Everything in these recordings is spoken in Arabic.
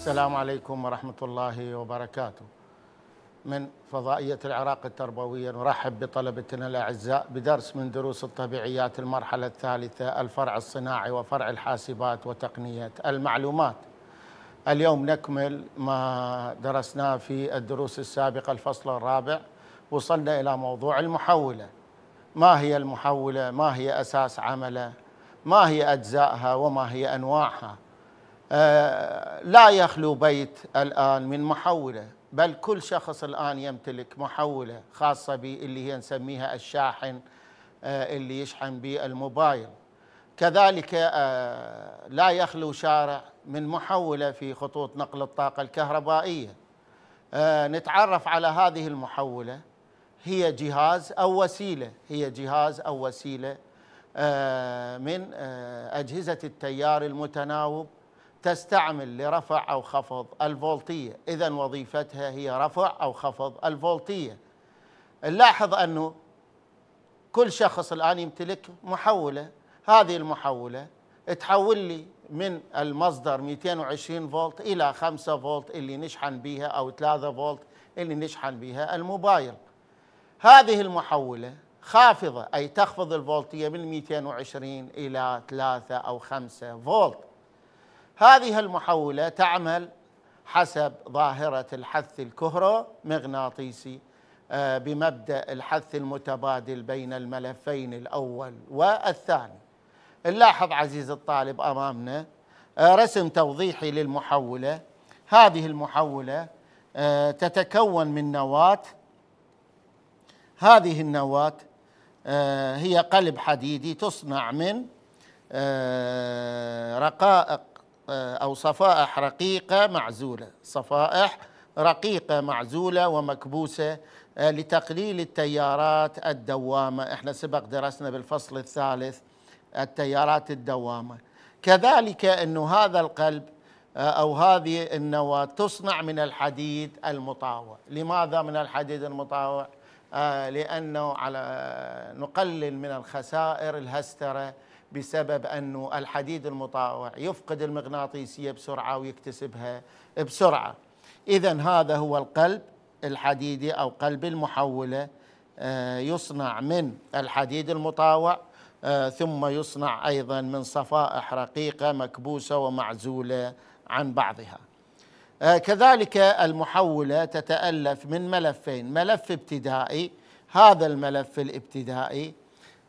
السلام عليكم ورحمة الله وبركاته من فضائية العراق التربوية نرحب بطلبتنا الأعزاء بدرس من دروس الطبيعيات المرحلة الثالثة الفرع الصناعي وفرع الحاسبات وتقنية المعلومات اليوم نكمل ما درسناه في الدروس السابقة الفصل الرابع وصلنا إلى موضوع المحولة ما هي المحولة ما هي أساس عمله ما هي أجزائها وما هي أنواعها آه، لا يخلو بيت الآن من محولة بل كل شخص الآن يمتلك محولة خاصة به اللي هي نسميها الشاحن آه، اللي يشحن به الموبايل كذلك آه، لا يخلو شارع من محولة في خطوط نقل الطاقة الكهربائية نتعرف على هذه المحولة هي جهاز أو وسيلة هي جهاز أو وسيلة من أجهزة التيار المتناوب تستعمل لرفع أو خفض الفولتية إذا وظيفتها هي رفع أو خفض الفولتية نلاحظ أنه كل شخص الآن يمتلك محولة هذه المحولة تحول لي من المصدر 220 فولت إلى 5 فولت اللي نشحن بها أو 3 فولت اللي نشحن بها الموبايل هذه المحولة خافضة أي تخفض الفولتية من 220 إلى 3 أو 5 فولت هذه المحولة تعمل حسب ظاهرة الحث الكهرومغناطيسي آه، بمبدأ الحث المتبادل بين الملفين الأول والثاني نلاحظ عزيز الطالب أمامنا آه، رسم توضيحي للمحولة هذه المحولة آه، تتكون من نواة هذه النواة هي قلب حديدي تصنع من رقائق آه، أو صفائح رقيقة معزولة صفائح رقيقة معزولة ومكبوسة آه، لتقليل التيارات الدوامة احنا سبق درسنا بالفصل الثالث التيارات الدوامة كذلك أنه هذا القلب آه، أو هذه النواة تصنع من الحديد المطاوع لماذا من الحديد المطاوع؟ آه، لأنه على نقلل من الخسائر الهسترة بسبب أنه الحديد المطاوع يفقد المغناطيسية بسرعة ويكتسبها بسرعة إذا هذا هو القلب الحديدي أو قلب المحولة آه، يصنع من الحديد المطاوع آه، ثم يصنع أيضا من صفائح رقيقة مكبوسة ومعزولة عن بعضها آه، كذلك المحولة تتألف من ملفين ملف ابتدائي هذا الملف الابتدائي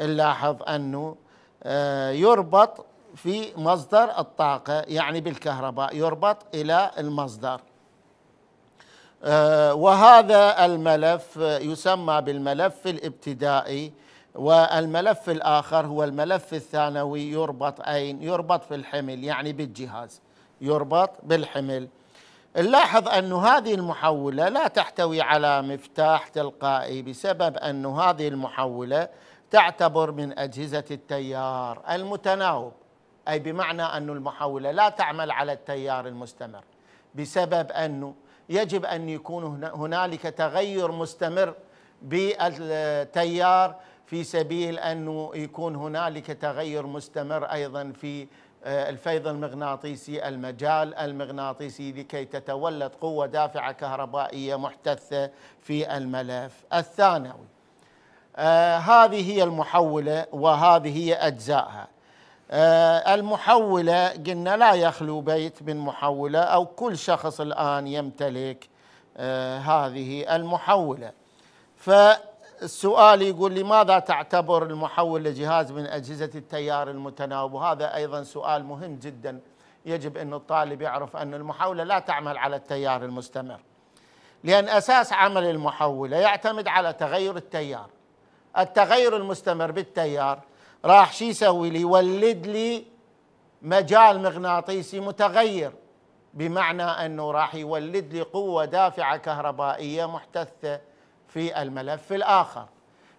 نلاحظ أنه آه، يربط في مصدر الطاقة يعني بالكهرباء يربط إلى المصدر آه، وهذا الملف يسمى بالملف الابتدائي والملف الآخر هو الملف الثانوي يربط أين؟ يربط في الحمل يعني بالجهاز يربط بالحمل نلاحظ أن هذه المحولة لا تحتوي على مفتاح تلقائي بسبب أن هذه المحولة تعتبر من أجهزة التيار المتناوب أي بمعنى أن المحولة لا تعمل على التيار المستمر بسبب أنه يجب أن يكون هنالك تغير مستمر بالتيار في سبيل أنه يكون هنالك تغير مستمر أيضا في آه، الفيض المغناطيسي المجال المغناطيسي لكي تتولد قوة دافعة كهربائية محتثة في الملف الثانوي آه، هذه هي المحولة وهذه هي أجزائها آه، المحولة قلنا لا يخلو بيت من محولة أو كل شخص الآن يمتلك هذه المحولة ف السؤال يقول لماذا تعتبر المحول لجهاز من أجهزة التيار المتناوب وهذا أيضا سؤال مهم جدا يجب أن الطالب يعرف أن المحولة لا تعمل على التيار المستمر لأن أساس عمل المحولة يعتمد على تغير التيار التغير المستمر بالتيار راح شي يسوي لي يولد لي مجال مغناطيسي متغير بمعنى أنه راح يولد لي قوة دافعة كهربائية محتثة في الملف الآخر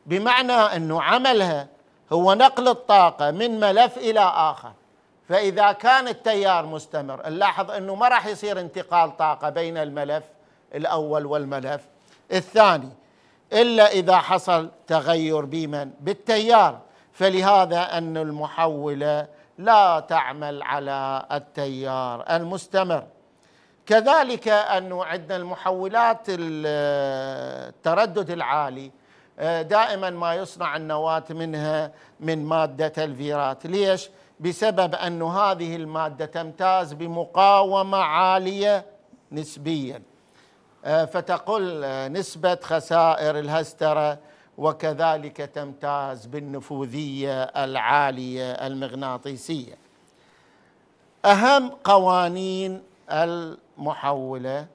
بمعنى أنه عملها هو نقل الطاقة من ملف إلى آخر فإذا كان التيار مستمر نلاحظ أنه ما راح يصير انتقال طاقة بين الملف الأول والملف الثاني إلا إذا حصل تغير بمن بالتيار فلهذا أن المحولة لا تعمل على التيار المستمر كذلك أنه عندنا المحولات التردد العالي آه، دائما ما يصنع النواة منها من مادة الفيرات ليش؟ بسبب أن هذه المادة تمتاز بمقاومة عالية نسبيا آه، فتقل آه، نسبة خسائر الهسترة وكذلك تمتاز بالنفوذية العالية المغناطيسية أهم قوانين ال محولة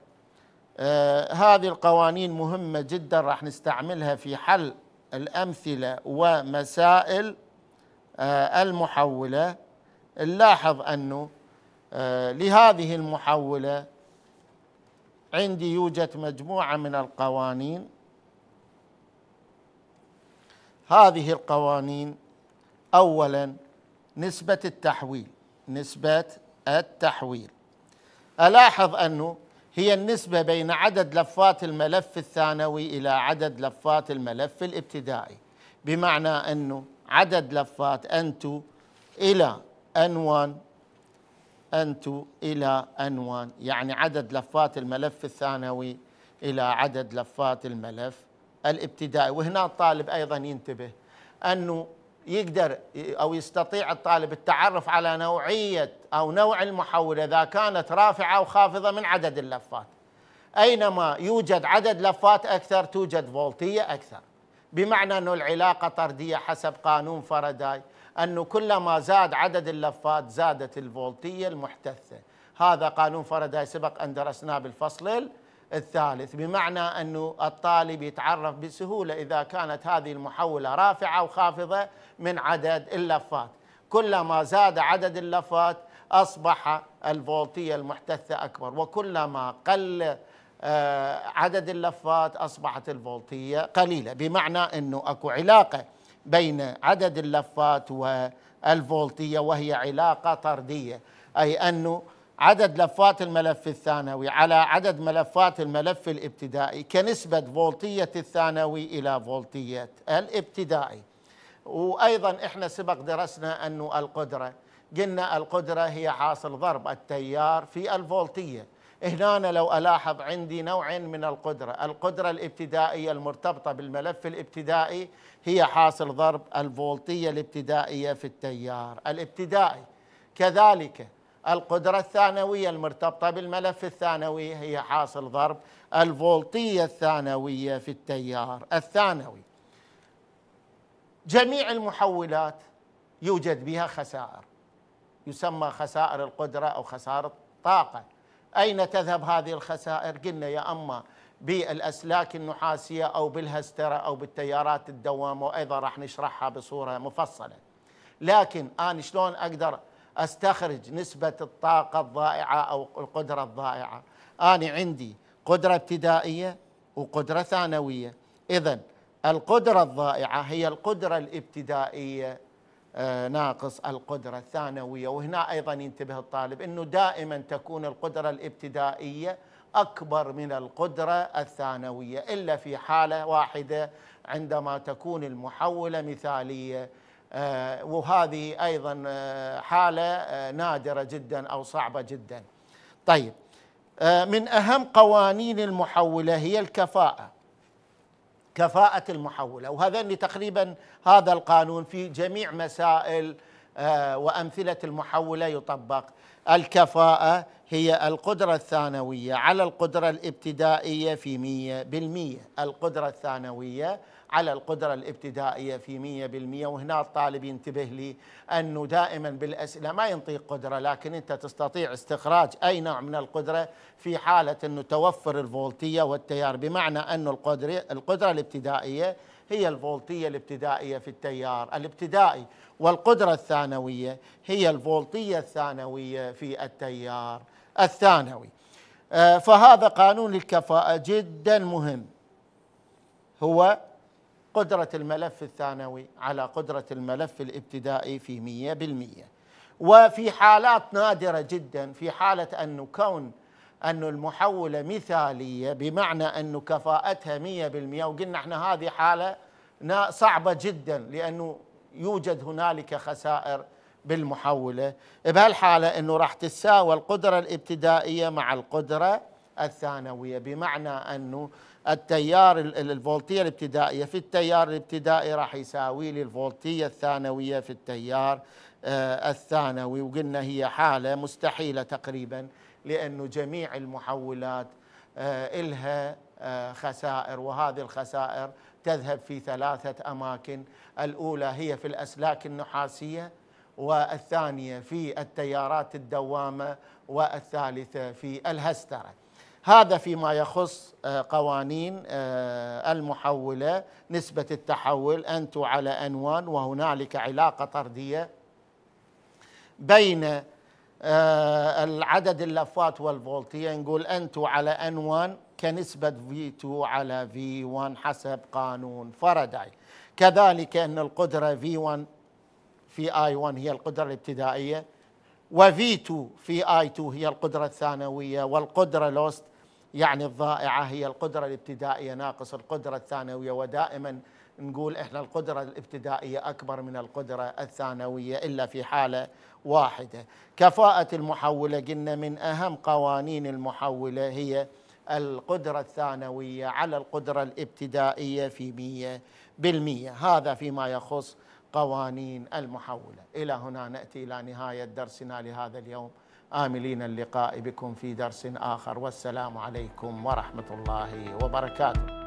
آه هذه القوانين مهمة جدا راح نستعملها في حل الأمثلة ومسائل آه المحولة نلاحظ أنه آه لهذه المحولة عندي يوجد مجموعة من القوانين هذه القوانين أولا نسبة التحويل نسبة التحويل ألاحظ أنه هي النسبة بين عدد لفات الملف الثانوي إلى عدد لفات الملف الابتدائي بمعنى أنه عدد لفات N2 إلى N1 N2 إلى N1 يعني عدد لفات الملف الثانوي إلى عدد لفات الملف الابتدائي وهنا الطالب أيضا ينتبه أنه يقدر او يستطيع الطالب التعرف على نوعيه او نوع المحوله اذا كانت رافعه او خافضه من عدد اللفات. اينما يوجد عدد لفات اكثر توجد فولتيه اكثر. بمعنى انه العلاقه طرديه حسب قانون فاراداي انه كلما زاد عدد اللفات زادت الفولتيه المحتثه. هذا قانون فاراداي سبق ان درسناه بالفصل الثالث بمعنى أنه الطالب يتعرف بسهولة إذا كانت هذه المحولة رافعة وخافضة من عدد اللفات كلما زاد عدد اللفات أصبح الفولتية المحتثة أكبر وكلما قل آه، عدد اللفات أصبحت الفولتية قليلة بمعنى أنه أكو علاقة بين عدد اللفات والفولتية وهي علاقة طردية أي أنه عدد لفات الملف الثانوي على عدد ملفات الملف الابتدائي كنسبة فولتية الثانوي إلى فولتية الابتدائي وأيضا إحنا سبق درسنا أن القدرة قلنا القدرة هي حاصل ضرب التيار في الفولتية هنا لو ألاحظ عندي نوع من القدرة القدرة الابتدائية المرتبطة بالملف الابتدائي هي حاصل ضرب الفولتية الابتدائية في التيار الابتدائي كذلك القدرة الثانوية المرتبطة بالملف الثانوي هي حاصل ضرب الفولتية الثانوية في التيار الثانوي جميع المحولات يوجد بها خسائر يسمى خسائر القدرة أو خسارة الطاقة أين تذهب هذه الخسائر؟ قلنا يا أما بالأسلاك النحاسية أو بالهسترة أو بالتيارات الدوامة وأيضا راح نشرحها بصورة مفصلة لكن أنا شلون أقدر أستخرج نسبة الطاقة الضائعة أو القدرة الضائعة أنا عندي قدرة ابتدائية وقدرة ثانوية إذا القدرة الضائعة هي القدرة الابتدائية آه، ناقص القدرة الثانوية وهنا أيضا ينتبه الطالب أنه دائما تكون القدرة الابتدائية أكبر من القدرة الثانوية إلا في حالة واحدة عندما تكون المحولة مثالية آه، وهذه ايضا آه، حاله آه، نادره جدا او صعبه جدا. طيب من اهم قوانين المحوله هي الكفاءه. كفاءه المحوله اللي تقريبا هذا القانون في جميع مسائل وامثله المحوله يطبق. الكفاءه هي القدره الثانويه على القدره الابتدائيه في 100% القدره الثانويه على القدرة الابتدائية في 100% وهنا الطالب ينتبه لي أنه دائما بالأسئلة ما ينطيق قدرة لكن أنت تستطيع استخراج أي نوع من القدرة في حالة أنه توفر الفولتية والتيار بمعنى أنه القدرة, القدرة الابتدائية هي الفولتية الابتدائية في التيار الابتدائي والقدرة الثانوية هي الفولتية الثانوية في التيار الثانوي آه، فهذا قانون الكفاءة جدا مهم هو قدرة الملف الثانوي على قدرة الملف الابتدائي في مية بالمية وفي حالات نادرة جدا في حالة أن كون أن المحولة مثالية بمعنى أن كفاءتها مية بالمية وقلنا احنا هذه حالة صعبة جدا لأنه يوجد هنالك خسائر بالمحولة بهالحالة أنه راح تساوى القدرة الابتدائية مع القدرة الثانوية بمعنى أنه التيار الفولتيه الابتدائيه في التيار الابتدائي راح يساوي لي الفولتيه الثانويه في التيار آه، الثانوي وقلنا هي حاله مستحيله تقريبا لانه جميع المحولات آه، الها آه، خسائر وهذه الخسائر تذهب في ثلاثه اماكن الاولى هي في الاسلاك النحاسيه والثانيه في التيارات الدوامه والثالثه في الهستره هذا فيما يخص آه، قوانين آه، المحولة نسبة التحول أنت على أنوان وهنالك علاقة طردية بين آه، العدد اللفات والفولتية نقول أنت على أنوان كنسبة V2 على V1 حسب قانون فاراداي كذلك أن القدرة V1 في I1 هي القدرة الابتدائية و V2 في I2 هي القدرة الثانوية والقدرة لوست يعني الضائعة هي القدرة الابتدائية ناقص القدرة الثانوية ودائما نقول احنا القدرة الابتدائية أكبر من القدرة الثانوية إلا في حالة واحدة كفاءة المحولة قلنا من أهم قوانين المحولة هي القدرة الثانوية على القدرة الابتدائية في مية بالمية هذا فيما يخص قوانين المحولة إلى هنا نأتي إلى نهاية درسنا لهذا اليوم آملين اللقاء بكم في درس آخر والسلام عليكم ورحمة الله وبركاته